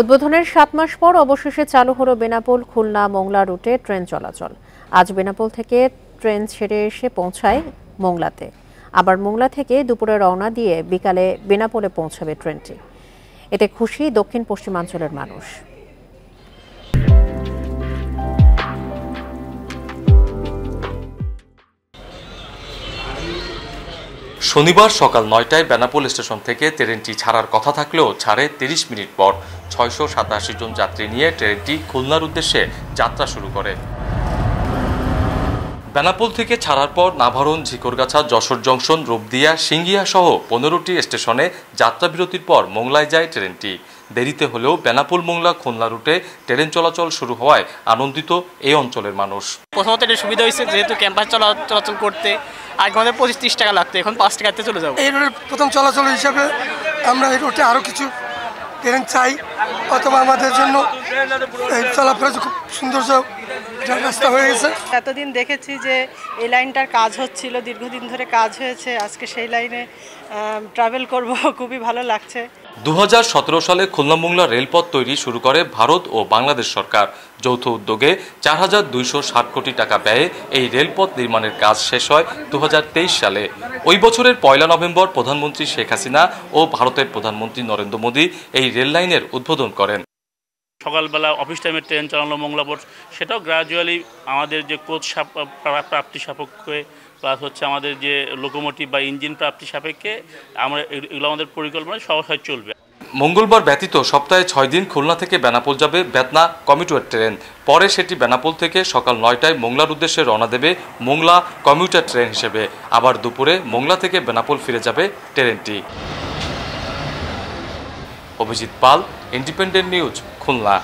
উদ্বোধনের সাত মাস পর অবশেষে চালু হলো বেনাপোল খুলনা মোংলা রুটে ট্রেন চলাচল আজ বেনাপোল থেকে ট্রেন ছেড়ে এসে পৌঁছায় মোংলাতে আবার মোংলা থেকে দুপুরে রওনা দিয়ে বিকালে বেনাপোলে পৌঁছাবে ট্রেনটি এতে খুশি দক্ষিণ পশ্চিমাঞ্চলের মানুষ শনিবার সকাল নয়টায় বেনাপোল স্টেশন থেকে ট্রেনটি ছাড়ার কথা থাকলেও ছাড়ে তিরিশ মিনিট পর ছয়শো সাতাশি জন যাত্রী নিয়ে ট্রেনটি খুলনার উদ্দেশ্যে যাত্রা শুরু করে বেনাপোল থেকে ছাড়ার পর নাভারণ ঝিকরগাছা যশোর জংশন রূপদিয়া সিঙ্গিয়া সহ পনেরোটি স্টেশনে যাত্রাবিরতির পর মোংলায় যায় ট্রেনটি দেরিতে হলেও বেনাপুল মোংলা খুলনা রুটে ট্রেন চলাচল শুরু হওয়ায় আনন্দিত এই অঞ্চলের মানুষ প্রথমত এটা সুবিধা হয়েছে যেহেতু ক্যাম্পাস চলাচল করতে আগে আমাদের পঁচিশ ত্রিশ টাকা লাগতো এখন পাঁচ টাকাতে চলে যাবো এই রুটের প্রথম চলাচল হিসাবে আমরা এই রুটে আরও কিছু ট্রেন চাই অথবা আমাদের জন্য চলাফেরা খুব সুন্দর হয়ে গেছে এতদিন দেখেছি যে এই লাইনটার কাজ হচ্ছিল দীর্ঘদিন ধরে কাজ হয়েছে আজকে সেই লাইনে ট্রাভেল করব খুবই ভালো লাগছে 2017 সালে খুলনা রেলপথ তৈরি শুরু করে ভারত ও বাংলাদেশ সরকার যৌথ উদ্যোগে চার হাজার দুইশো ষাট কোটি টাকা ব্যয়ে এই রেলপথ নির্মাণের কাজ শেষ হয় দু সালে ওই বছরের পয়লা নভেম্বর প্রধানমন্ত্রী শেখ হাসিনা ও ভারতের প্রধানমন্ত্রী নরেন্দ্র মোদী এই রেললাইনের উদ্বোধন করেন সকালবেলা অফিস টাইমে ট্রেন চালানো মঙ্গলাবোর্ড সেটাও গ্রাজুয়ালি আমাদের যে কোচ প্রাপ্তি সাপেক্ষে প্লাস হচ্ছে আমাদের যে লোকোমোটিভ বা ইঞ্জিন প্রাপ্তি সাপেক্ষে আমরা এগুলো আমাদের পরিকল্পনায় সহসায় চলবে মঙ্গলবার ব্যতীত সপ্তাহে ছয় দিন খুলনা থেকে বেনাপোল যাবে বেতনা কমিউটার ট্রেন পরে সেটি বেনাপোল থেকে সকাল নয়টায় মোংলার উদ্দেশ্যে রওনা দেবে মোংলা কমিউটার ট্রেন হিসেবে আবার দুপুরে মোংলা থেকে বেনাপোল ফিরে যাবে ট্রেনটি অভিজিৎ পাল ইন্ডিপেন্ডেন্ট নিউজ খুলনা